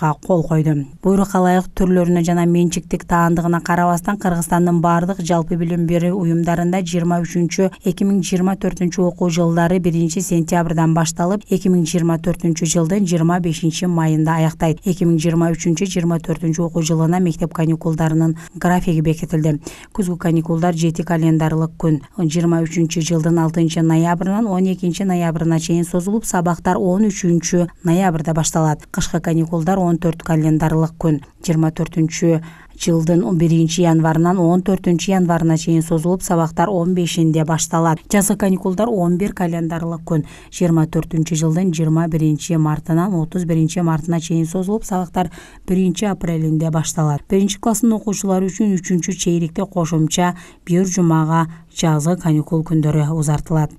буйрукка кол койду буйрукка ылайык түрлөрүнө жана менчиктик таандыгына карабастан кыргызстандын баардык жалпы билим берүү уюмдарында жыйырма үчүнчү эки миң жыйырма төртүнчү окуу жылдары биринчи сентябрдан башталып эки миң жыйырма төртүнчү жылдын жыйырма бешинчи майында аяктайт эки миң жыйырма үчүнчү жыйырма төртүнчү окуу жылына мектеп каникулдарынын графиги бекитилди күзгү каникулдар жети календарлык күн жыйырма үчүнчү жылдын алтынчы ноябрынан он экинчи ноябрына чейин созулуп сабактар он үчүнчү ноябрда башталат кышкы каникулдар он 14 календарлық күн 24 жылдың 11-чи январынан 14 январына чейін созулуп, сабақтар 15 інде башталат. Жасы каникулдар 11 календарлық күн 24 жылдың 21-чи мартынан 31-чи мартына чейін созулуп, сабақтар 1 ші апрелінде башталат. 1-чи класстын окуучулары үчүн 3 ші чейиректе кошумча 1 жумага жазгы каникул күндөрү ұзартылады.